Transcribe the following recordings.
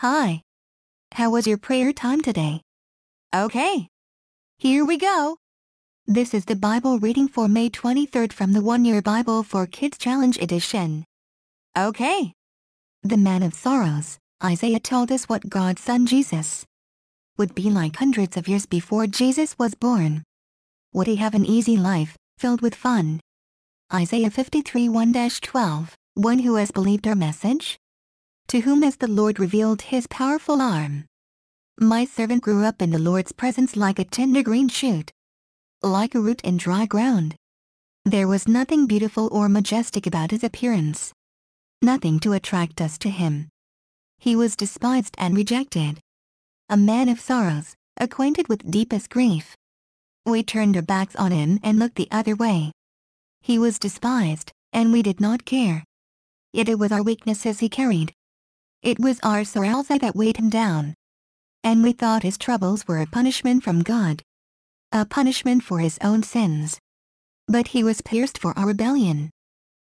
Hi. How was your prayer time today? Okay. Here we go. This is the Bible reading for May 23rd from the One Year Bible for Kids Challenge Edition. Okay. The man of sorrows, Isaiah told us what God's son Jesus would be like hundreds of years before Jesus was born. Would he have an easy life, filled with fun? Isaiah 53 1 12 One who has believed our message to whom as the Lord revealed his powerful arm. My servant grew up in the Lord's presence like a tender green shoot, like a root in dry ground. There was nothing beautiful or majestic about his appearance, nothing to attract us to him. He was despised and rejected, a man of sorrows, acquainted with deepest grief. We turned our backs on him and looked the other way. He was despised, and we did not care. Yet it was our weaknesses he carried, it was our sorrows that weighed him down. And we thought his troubles were a punishment from God. A punishment for his own sins. But he was pierced for our rebellion.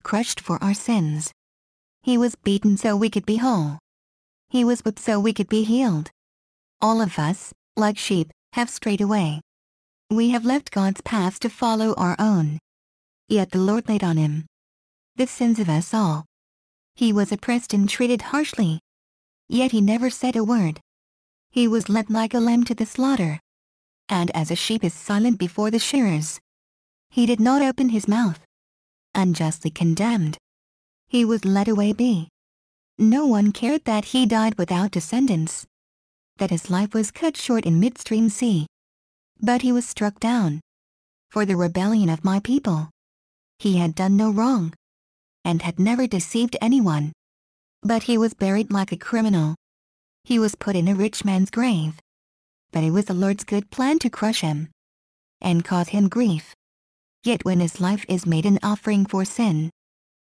Crushed for our sins. He was beaten so we could be whole. He was whipped so we could be healed. All of us, like sheep, have strayed away. We have left God's path to follow our own. Yet the Lord laid on him the sins of us all. He was oppressed and treated harshly. Yet he never said a word. He was led like a lamb to the slaughter. And as a sheep is silent before the shearers, he did not open his mouth. Unjustly condemned, he was led away be. No one cared that he died without descendants, that his life was cut short in midstream sea. But he was struck down for the rebellion of my people. He had done no wrong and had never deceived anyone. But he was buried like a criminal. He was put in a rich man's grave. But it was the Lord's good plan to crush him and cause him grief. Yet when his life is made an offering for sin,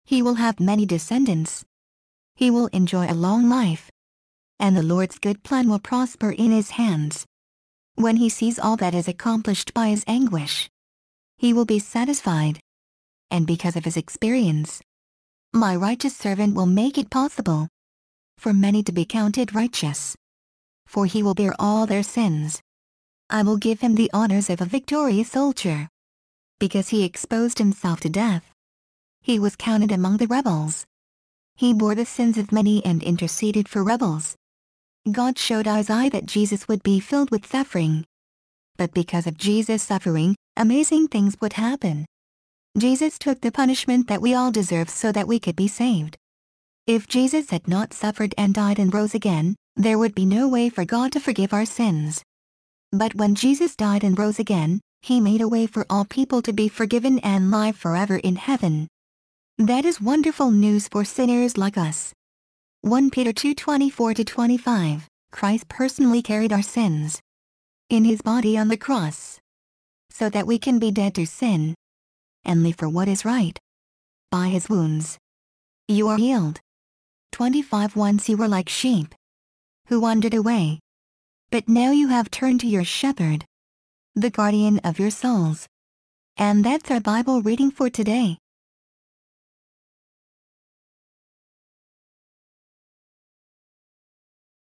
he will have many descendants. He will enjoy a long life, and the Lord's good plan will prosper in his hands. When he sees all that is accomplished by his anguish, he will be satisfied. And because of his experience, my righteous servant will make it possible for many to be counted righteous. For he will bear all their sins. I will give him the honors of a victorious soldier. Because he exposed himself to death, he was counted among the rebels. He bore the sins of many and interceded for rebels. God showed Isaiah that Jesus would be filled with suffering. But because of Jesus' suffering, amazing things would happen. Jesus took the punishment that we all deserve so that we could be saved. If Jesus had not suffered and died and rose again, there would be no way for God to forgive our sins. But when Jesus died and rose again, he made a way for all people to be forgiven and live forever in heaven. That is wonderful news for sinners like us. 1 Peter 2:24-25 Christ personally carried our sins in his body on the cross so that we can be dead to sin and live for what is right. By his wounds you are healed. 25 Once you were like sheep who wandered away, but now you have turned to your shepherd, the guardian of your souls. And that's our Bible reading for today.